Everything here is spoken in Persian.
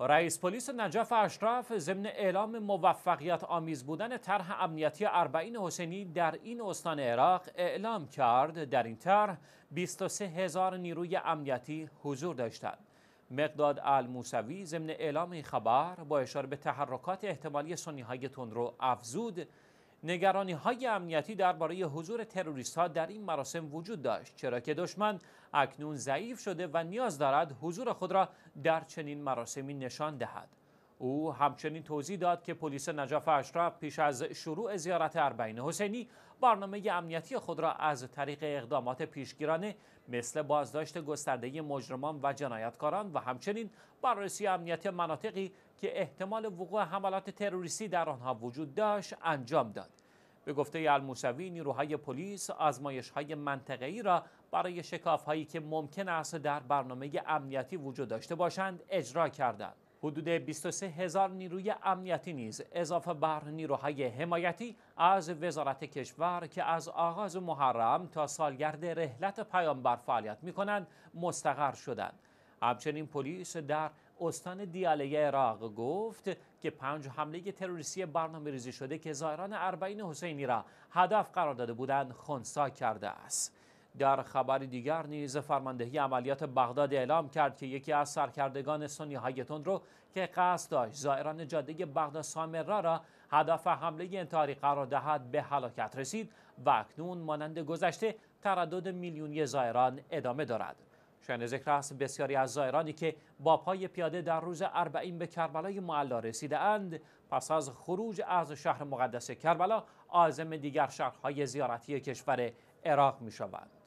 رئیس پلیس نجف اشرف ضمن اعلام موفقیت آمیز بودن طرح امنیتی اربعین حسینی در این استان عراق اعلام کرد در این طرح 23 هزار نیروی امنیتی حضور داشتند مقداد الموسوی ضمن اعلام این خبر با اشاره به تحرکات احتمالی سنی های تندرو افزود نگرانی های امنیتی درباره حضور تروریست ها در این مراسم وجود داشت چرا که دشمن اکنون ضعیف شده و نیاز دارد حضور خود را در چنین مراسمی نشان دهد او همچنین توضیح داد که پلیس نجف اشرف پیش از شروع زیارت اربعین حسینی برنامه امنیتی خود را از طریق اقدامات پیشگیرانه مثل بازداشت گسترده مجرمان و جنایتکاران و همچنین بررسی امنیتی مناطقی که احتمال وقوع حملات تروریستی در آنها وجود داشت انجام داد. به گفته الموسوی نیروهای پلیس آزمایش های منطقه‌ای را برای شکاف هایی که ممکن است در برنامه امنیتی وجود داشته باشند اجرا کردند. حدود 23 هزار نیروی امنیتی نیز اضافه بر نیروهای حمایتی از وزارت کشور که از آغاز محرم تا سالگرد رحلت پیامبر فعالیت می کنند مستقر شدند. همچنین پلیس در استان دیاله عراق گفت که پنج حمله تروریستی برنامه ریزی شده که زایران اربعین حسینی را هدف قرار داده بودند خونسا کرده است. در خبر دیگر نیز فرماندهی عملیات بغداد اعلام کرد که یکی از سرکردگان سنی هایتون رو که قصد داشت زائران جاده بغداد سامرا را هدف حمله انتحاری قرار دهد به هلاکت رسید و اکنون مانند گذشته تردد میلیونی زائران ادامه دارد شاین ذکر است بسیاری از زائرانی که با پای پیاده در روز اربعین به کربلای معلا رسیده اند پس از خروج از شهر مقدس کربلا عازم دیگر شهرهای زیارتی کشور عراق می شوند.